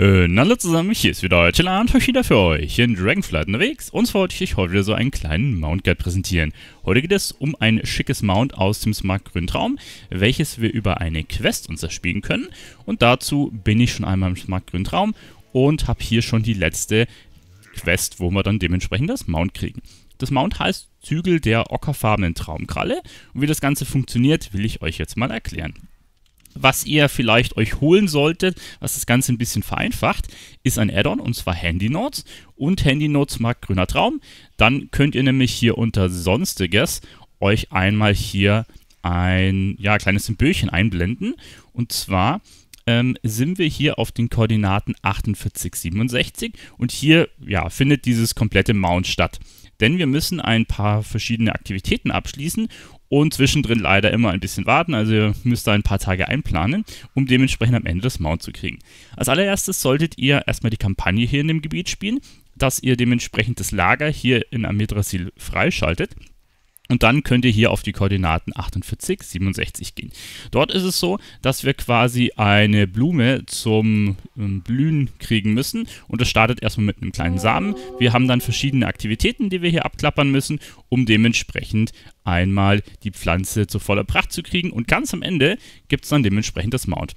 hallo äh, zusammen, hier ist wieder Chilla und Hoshida für euch in Dragonflight unterwegs. Und zwar wollte ich euch heute wieder so einen kleinen Mount Guide präsentieren. Heute geht es um ein schickes Mount aus dem Smart Grün Traum, welches wir über eine Quest uns erspielen können. Und dazu bin ich schon einmal im Smart Grün Traum und habe hier schon die letzte Quest, wo wir dann dementsprechend das Mount kriegen. Das Mount heißt Zügel der ockerfarbenen Traumkralle und wie das Ganze funktioniert, will ich euch jetzt mal erklären was ihr vielleicht euch holen solltet, was das Ganze ein bisschen vereinfacht, ist ein Add-on und zwar Handy Notes und Handy Notes mag grüner Traum. Dann könnt ihr nämlich hier unter Sonstiges euch einmal hier ein ja, kleines Symbolchen einblenden und zwar ähm, sind wir hier auf den Koordinaten 48, 67 und hier ja, findet dieses komplette Mount statt denn wir müssen ein paar verschiedene Aktivitäten abschließen und zwischendrin leider immer ein bisschen warten, also ihr müsst da ein paar Tage einplanen, um dementsprechend am Ende das Mount zu kriegen. Als allererstes solltet ihr erstmal die Kampagne hier in dem Gebiet spielen, dass ihr dementsprechend das Lager hier in Amidrasil freischaltet und dann könnt ihr hier auf die Koordinaten 48, 67 gehen. Dort ist es so, dass wir quasi eine Blume zum ähm, Blühen kriegen müssen. Und das startet erstmal mit einem kleinen Samen. Wir haben dann verschiedene Aktivitäten, die wir hier abklappern müssen, um dementsprechend einmal die Pflanze zu voller Pracht zu kriegen. Und ganz am Ende gibt es dann dementsprechend das Mount.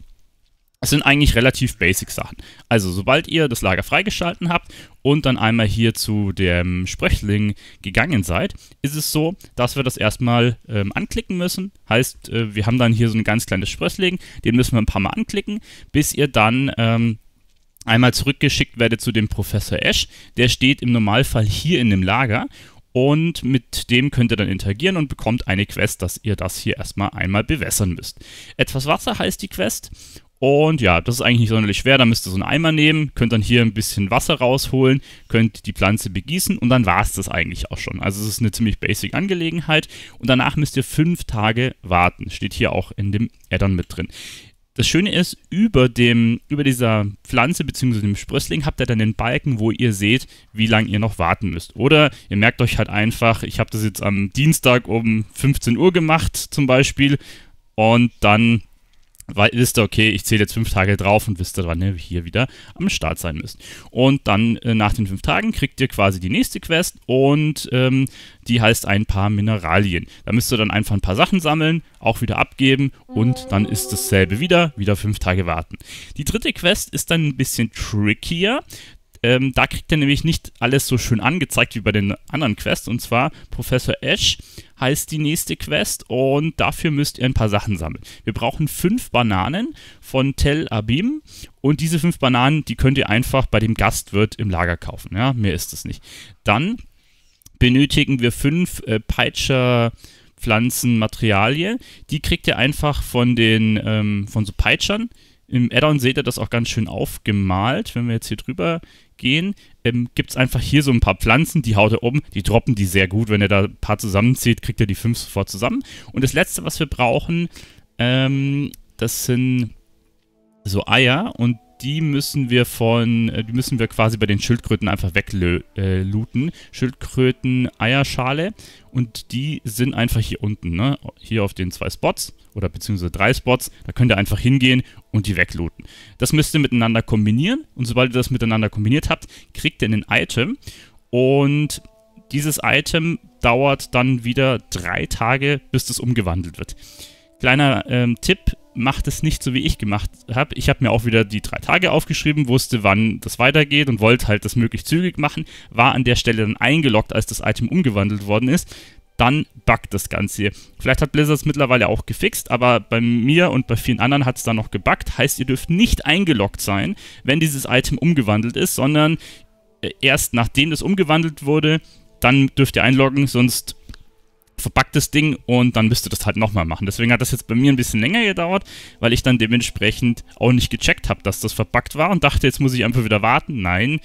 Es sind eigentlich relativ basic Sachen. Also, sobald ihr das Lager freigeschalten habt und dann einmal hier zu dem Spröchling gegangen seid, ist es so, dass wir das erstmal ähm, anklicken müssen. Heißt, äh, wir haben dann hier so ein ganz kleines Spröchling, den müssen wir ein paar Mal anklicken, bis ihr dann ähm, einmal zurückgeschickt werdet zu dem Professor Ash. Der steht im Normalfall hier in dem Lager und mit dem könnt ihr dann interagieren und bekommt eine Quest, dass ihr das hier erstmal einmal bewässern müsst. Etwas Wasser heißt die Quest und ja, das ist eigentlich nicht sonderlich schwer. Da müsst ihr so einen Eimer nehmen, könnt dann hier ein bisschen Wasser rausholen, könnt die Pflanze begießen und dann war es das eigentlich auch schon. Also es ist eine ziemlich basic Angelegenheit und danach müsst ihr fünf Tage warten. Steht hier auch in dem Addon mit drin. Das Schöne ist, über, dem, über dieser Pflanze bzw. dem Sprössling habt ihr dann den Balken, wo ihr seht, wie lange ihr noch warten müsst. Oder ihr merkt euch halt einfach, ich habe das jetzt am Dienstag um 15 Uhr gemacht zum Beispiel und dann weil wisst ihr, okay, ich zähle jetzt fünf Tage drauf und wisst ihr, wann ihr hier wieder am Start sein müsst. Und dann äh, nach den fünf Tagen kriegt ihr quasi die nächste Quest und ähm, die heißt ein paar Mineralien. Da müsst ihr dann einfach ein paar Sachen sammeln, auch wieder abgeben und dann ist dasselbe wieder, wieder fünf Tage warten. Die dritte Quest ist dann ein bisschen trickier. Ähm, da kriegt er nämlich nicht alles so schön angezeigt wie bei den anderen Quests. Und zwar Professor Ash heißt die nächste Quest und dafür müsst ihr ein paar Sachen sammeln. Wir brauchen fünf Bananen von Tel Abim und diese fünf Bananen, die könnt ihr einfach bei dem Gastwirt im Lager kaufen. Ja, mehr ist es nicht. Dann benötigen wir fünf äh, Peitscher. Pflanzenmaterialien, die kriegt ihr einfach von den ähm, von so Peitschern, im Addon seht ihr das auch ganz schön aufgemalt. Wenn wir jetzt hier drüber gehen, ähm, gibt es einfach hier so ein paar Pflanzen, die haut er um, die droppen die sehr gut. Wenn ihr da ein paar zusammenzieht, kriegt ihr die fünf sofort zusammen. Und das letzte, was wir brauchen, ähm, das sind so Eier und die müssen wir von, äh, die müssen wir quasi bei den Schildkröten einfach weglooten. Äh, Schildkröten, Eierschale und die sind einfach hier unten, ne? Hier auf den zwei Spots oder beziehungsweise drei Spots. Da könnt ihr einfach hingehen und die weglooten. Das müsst ihr miteinander kombinieren und sobald ihr das miteinander kombiniert habt, kriegt ihr ein Item und dieses Item dauert dann wieder drei Tage, bis das umgewandelt wird. Kleiner ähm, Tipp, macht es nicht so, wie ich gemacht habe. Ich habe mir auch wieder die drei Tage aufgeschrieben, wusste, wann das weitergeht und wollte halt das möglichst zügig machen, war an der Stelle dann eingeloggt, als das Item umgewandelt worden ist. Dann buggt das Ganze hier. Vielleicht hat Blizzard es mittlerweile auch gefixt, aber bei mir und bei vielen anderen hat es dann noch gebuggt. Heißt, ihr dürft nicht eingeloggt sein, wenn dieses Item umgewandelt ist, sondern äh, erst nachdem es umgewandelt wurde, dann dürft ihr einloggen, sonst verpacktes Ding und dann müsst ihr das halt nochmal machen. Deswegen hat das jetzt bei mir ein bisschen länger gedauert, weil ich dann dementsprechend auch nicht gecheckt habe, dass das verpackt war und dachte, jetzt muss ich einfach wieder warten. Nein,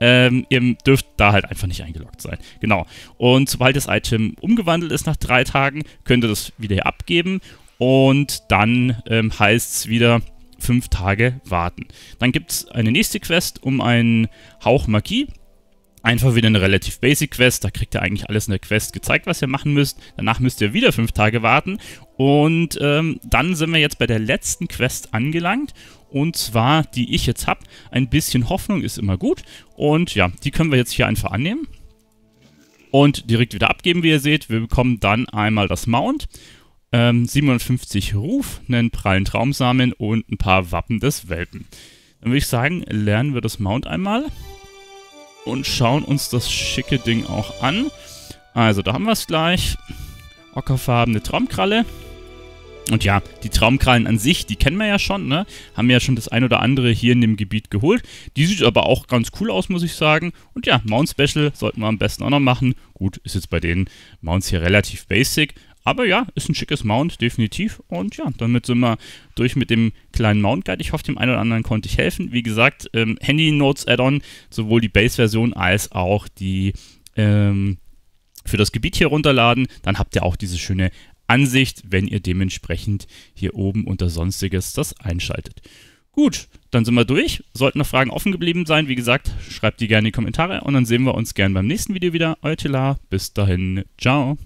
ähm, ihr dürft da halt einfach nicht eingeloggt sein. Genau. Und sobald das Item umgewandelt ist nach drei Tagen, könnt ihr das wieder abgeben und dann ähm, heißt es wieder fünf Tage warten. Dann gibt es eine nächste Quest um einen Hauch Magie einfach wieder eine relativ basic Quest. Da kriegt ihr eigentlich alles in der Quest gezeigt, was ihr machen müsst. Danach müsst ihr wieder fünf Tage warten. Und ähm, dann sind wir jetzt bei der letzten Quest angelangt. Und zwar, die ich jetzt habe. Ein bisschen Hoffnung ist immer gut. Und ja, die können wir jetzt hier einfach annehmen. Und direkt wieder abgeben, wie ihr seht. Wir bekommen dann einmal das Mount. Ähm, 57 Ruf, einen prallen Traumsamen und ein paar Wappen des Welpen. Dann würde ich sagen, lernen wir das Mount einmal und schauen uns das schicke Ding auch an. Also, da haben wir es gleich. Ockerfarbene Traumkralle. Und ja, die Traumkrallen an sich, die kennen wir ja schon, ne? Haben wir ja schon das ein oder andere hier in dem Gebiet geholt. Die sieht aber auch ganz cool aus, muss ich sagen. Und ja, Mount Special sollten wir am besten auch noch machen. Gut, ist jetzt bei den Mounts hier relativ basic. Aber ja, ist ein schickes Mount, definitiv. Und ja, damit sind wir durch mit dem kleinen Mount Guide. Ich hoffe, dem einen oder anderen konnte ich helfen. Wie gesagt, ähm, Handy Notes Add-on, sowohl die Base-Version als auch die ähm, für das Gebiet hier runterladen. Dann habt ihr auch diese schöne Ansicht, wenn ihr dementsprechend hier oben unter Sonstiges das einschaltet. Gut, dann sind wir durch. Sollten noch Fragen offen geblieben sein, wie gesagt, schreibt die gerne in die Kommentare und dann sehen wir uns gern beim nächsten Video wieder. Euer Tila, bis dahin, ciao.